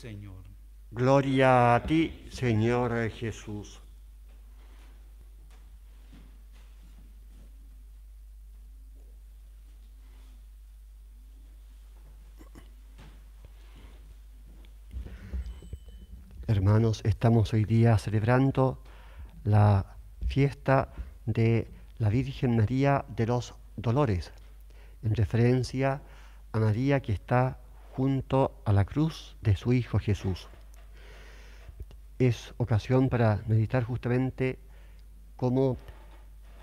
Señor. Gloria a ti, Señor Jesús. Hermanos, estamos hoy día celebrando la fiesta de la Virgen María de los Dolores, en referencia a María que está junto a la cruz de su Hijo Jesús. Es ocasión para meditar justamente cómo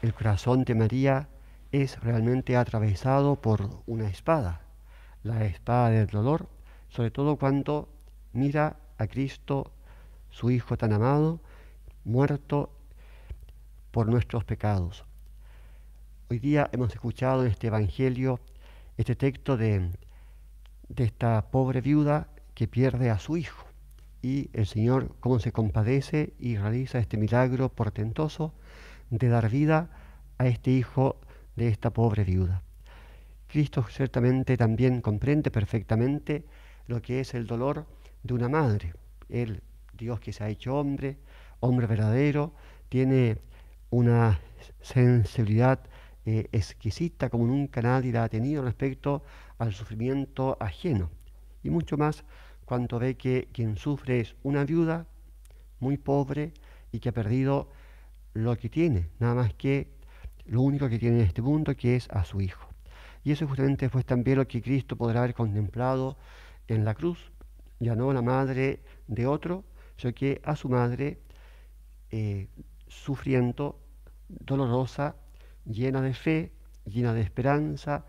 el corazón de María es realmente atravesado por una espada, la espada del dolor, sobre todo cuando mira a Cristo, su Hijo tan amado, muerto por nuestros pecados. Hoy día hemos escuchado en este Evangelio este texto de de esta pobre viuda que pierde a su hijo. Y el Señor, cómo se compadece y realiza este milagro portentoso de dar vida a este hijo de esta pobre viuda. Cristo ciertamente también comprende perfectamente lo que es el dolor de una madre. Él, Dios que se ha hecho hombre, hombre verdadero, tiene una sensibilidad eh, exquisita como nunca nadie la ha tenido respecto al sufrimiento ajeno. Y mucho más cuando ve que quien sufre es una viuda muy pobre y que ha perdido lo que tiene, nada más que lo único que tiene en este mundo, que es a su hijo. Y eso justamente fue también lo que Cristo podrá haber contemplado en la cruz, ya no la madre de otro, sino que a su madre eh, sufriendo, dolorosa, llena de fe, llena de esperanza,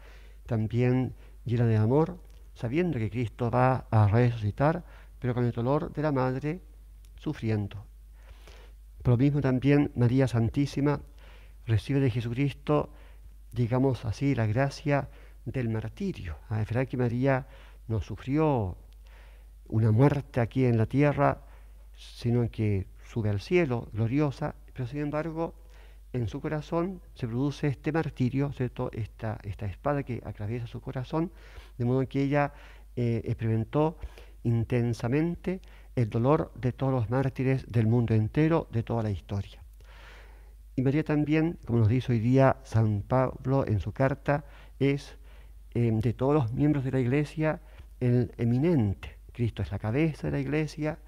también llena de amor, sabiendo que Cristo va a resucitar, pero con el dolor de la madre sufriendo. Por lo mismo también María Santísima recibe de Jesucristo, digamos así, la gracia del martirio. A verdad que María no sufrió una muerte aquí en la tierra, sino que sube al cielo gloriosa, pero sin embargo en su corazón se produce este martirio, Esta, espada que atraviesa su corazón, de modo que ella eh, experimentó intensamente el dolor de todos los mártires del mundo entero, de toda la historia. Y María también, como nos dice hoy día San Pablo en su carta, es em, de todos los miembros de la iglesia el eminente. Cristo es la cabeza de la iglesia,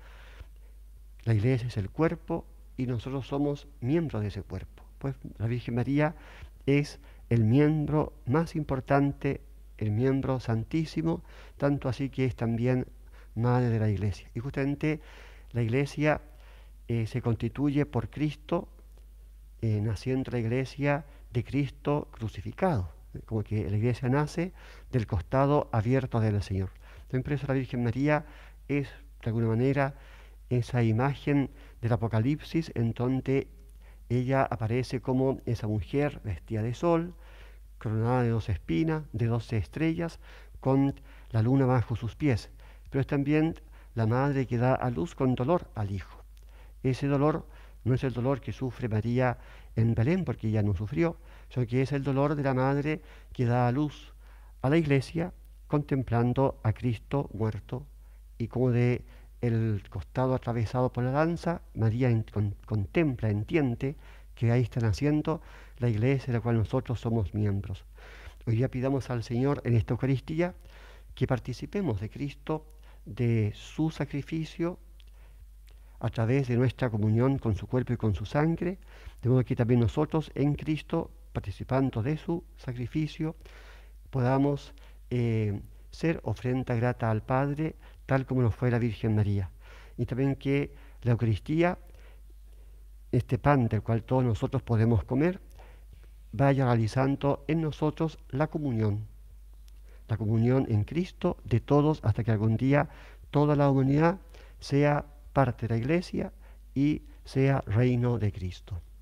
la iglesia es el cuerpo y nosotros somos miembros de ese cuerpo. Pues la Virgen María es el miembro más importante, el miembro santísimo, tanto así que es también madre de la iglesia. Y justamente la iglesia eh, se constituye por Cristo, eh, naciendo la iglesia de Cristo crucificado, como que la iglesia nace del costado abierto del Señor. Entonces, la Virgen María es, de alguna manera, esa imagen del Apocalipsis en donde ella aparece como esa mujer vestida de sol, coronada de dos espinas, de doce estrellas, con la luna bajo sus pies, pero es también la madre que da a luz con dolor al hijo. Ese dolor no es el dolor que sufre María en Belén, porque ella no sufrió, sino que es el dolor de la madre que da a luz a la iglesia contemplando a Cristo muerto y como de el costado atravesado por la danza María contempla, entiende que ahí está naciendo la iglesia de la cual nosotros somos miembros. Hoy día pidamos al Señor en esta Eucaristía que participemos de Cristo, de su sacrificio, a través de nuestra comunión con su cuerpo y con su sangre, de modo que también nosotros en Cristo, participando de su sacrificio, podamos eh, ser ofrenda grata al Padre, tal como nos fue la Virgen María. Y también que la Eucaristía, este pan del cual todos nosotros podemos comer, vaya realizando en nosotros la comunión, la comunión en Cristo de todos hasta que algún día toda la humanidad sea parte de la Iglesia y sea reino de Cristo.